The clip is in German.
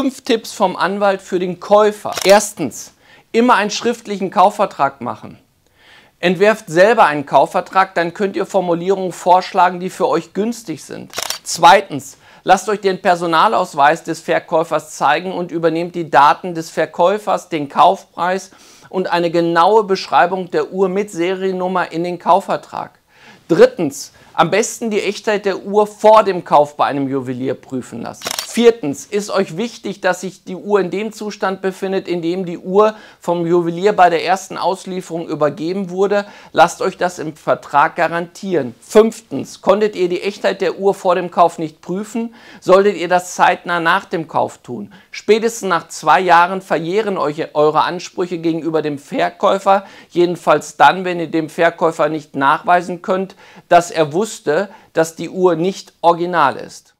Fünf Tipps vom Anwalt für den Käufer. Erstens, immer einen schriftlichen Kaufvertrag machen. Entwerft selber einen Kaufvertrag, dann könnt ihr Formulierungen vorschlagen, die für euch günstig sind. Zweitens, lasst euch den Personalausweis des Verkäufers zeigen und übernehmt die Daten des Verkäufers, den Kaufpreis und eine genaue Beschreibung der Uhr mit Seriennummer in den Kaufvertrag. Drittens, am besten die Echtheit der Uhr vor dem Kauf bei einem Juwelier prüfen lassen. Viertens, ist euch wichtig, dass sich die Uhr in dem Zustand befindet, in dem die Uhr vom Juwelier bei der ersten Auslieferung übergeben wurde? Lasst euch das im Vertrag garantieren. Fünftens, konntet ihr die Echtheit der Uhr vor dem Kauf nicht prüfen? Solltet ihr das zeitnah nach dem Kauf tun? Spätestens nach zwei Jahren verjähren euch eure Ansprüche gegenüber dem Verkäufer, jedenfalls dann, wenn ihr dem Verkäufer nicht nachweisen könnt, dass er wusste, dass die Uhr nicht original ist.